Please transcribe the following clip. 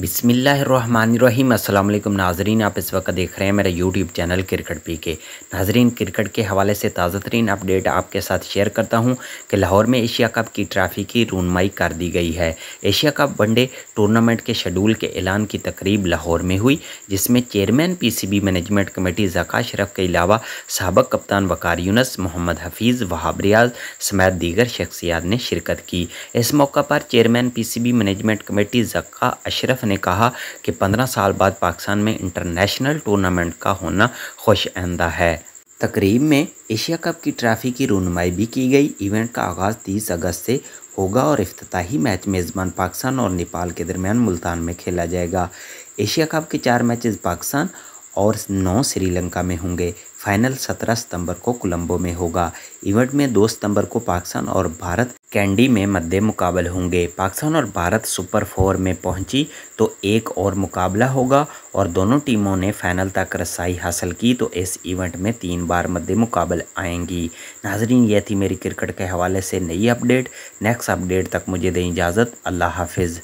बिसमीम अल्लाम नाजरीन आप इस वक्त देख रहे हैं मेरा यूट्यूब चैनल क्रिकेट पी के नाजरीन क्रिकेट के हवाले से ताज़ा तरीन अपडेट आपके साथ शेयर करता हूं कि लाहौर में एशिया कप की ट्रॉफ़ी की रूनमाई कर दी गई है एशिया कप वनडे टूर्नामेंट के शेड्यूल के ऐलान की तकरीब लाहौर में हुई जिसमें chairman P C B management committee Zaka Ashraf के अलावा सबक कप्तान वकार यूनस मोहम्मद हफीज़ वहाब रियाज समेत दीगर शख्सियात ने शिरकत की इस मौका पर chairman P C B management committee Zaka Ashraf Musharraf ने कहा कि 15 साल बाद पाकिस्तान में इंटरनेशनल टूर्नामेंट का होना खुश आंदा है तकरीब में एशिया कप की ट्रॉफी की रूनमाई भी की गई इवेंट का आगाज़ तीस अगस्त से होगा और अफ्ताही मैच मेज़बान पाकिस्तान और नेपाल के दरमियान मुल्तान में खेला जाएगा एशिया कप के चार मैचेस पाकिस्तान और नौ श्रीलंका में होंगे फाइनल 17 सितंबर को कोलंबो में होगा इवेंट में 2 सितंबर को पाकिस्तान और भारत कैंडी में मध्य मुकाबले होंगे पाकिस्तान और भारत सुपर फोर में पहुंची तो एक और मुकाबला होगा और दोनों टीमों ने फाइनल तक रसाई हासिल की तो इस इवेंट में तीन बार मध्य मुकाबले आएंगी नाजरीन यह थी मेरी क्रिकेट के हवाले से नई अपडेट नेक्स्ट अपडेट तक मुझे दें इजाज़त अल्लाह हाफिज़